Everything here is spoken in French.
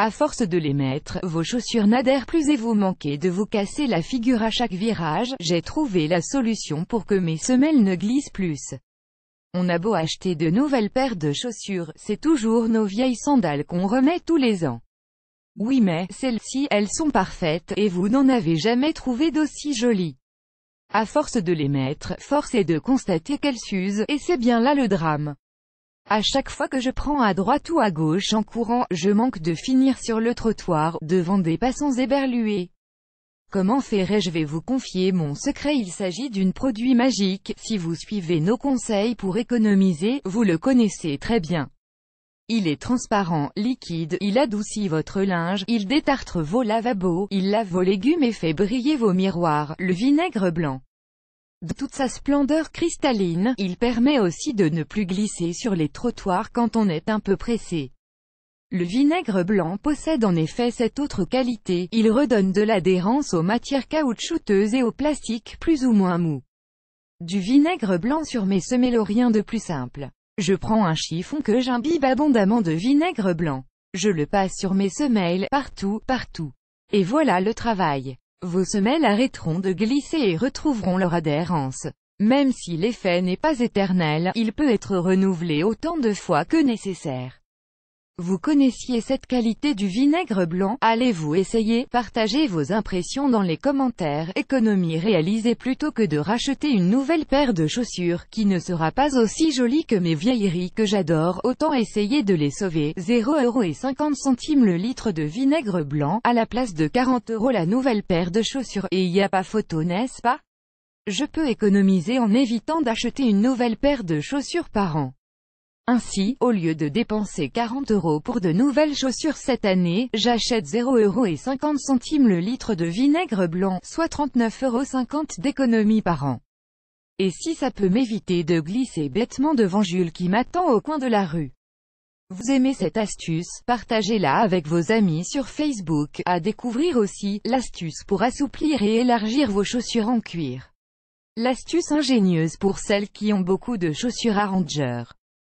À force de les mettre, vos chaussures n'adhèrent plus et vous manquez de vous casser la figure à chaque virage. J'ai trouvé la solution pour que mes semelles ne glissent plus. On a beau acheter de nouvelles paires de chaussures, c'est toujours nos vieilles sandales qu'on remet tous les ans. Oui mais, celles-ci, elles sont parfaites, et vous n'en avez jamais trouvé d'aussi jolies. À force de les mettre, force est de constater qu'elles s'usent, et c'est bien là le drame. À chaque fois que je prends à droite ou à gauche en courant, je manque de finir sur le trottoir, devant des passants éberlués. Comment ferai-je vais vous confier mon secret Il s'agit d'une produit magique, si vous suivez nos conseils pour économiser, vous le connaissez très bien. Il est transparent, liquide, il adoucit votre linge, il détartre vos lavabos, il lave vos légumes et fait briller vos miroirs, le vinaigre blanc. De toute sa splendeur cristalline, il permet aussi de ne plus glisser sur les trottoirs quand on est un peu pressé. Le vinaigre blanc possède en effet cette autre qualité, il redonne de l'adhérence aux matières caoutchouteuses et aux plastiques plus ou moins mous. Du vinaigre blanc sur mes semelles, oh, rien de plus simple. Je prends un chiffon que j'imbibe abondamment de vinaigre blanc. Je le passe sur mes semelles, partout, partout. Et voilà le travail. Vos semelles arrêteront de glisser et retrouveront leur adhérence. Même si l'effet n'est pas éternel, il peut être renouvelé autant de fois que nécessaire. Vous connaissiez cette qualité du vinaigre blanc, allez-vous essayer Partagez vos impressions dans les commentaires. Économie réalisée plutôt que de racheter une nouvelle paire de chaussures, qui ne sera pas aussi jolie que mes vieilleries que j'adore, autant essayer de les sauver. 0,50€ le litre de vinaigre blanc, à la place de 40€ la nouvelle paire de chaussures, et y a pas photo n'est-ce pas Je peux économiser en évitant d'acheter une nouvelle paire de chaussures par an. Ainsi, au lieu de dépenser 40 euros pour de nouvelles chaussures cette année, j'achète 0 euros et 50 centimes le litre de vinaigre blanc, soit 39,50 euros d'économie par an. Et si ça peut m'éviter de glisser bêtement devant Jules qui m'attend au coin de la rue. Vous aimez cette astuce, partagez-la avec vos amis sur Facebook, à découvrir aussi, l'astuce pour assouplir et élargir vos chaussures en cuir. L'astuce ingénieuse pour celles qui ont beaucoup de chaussures à ranger.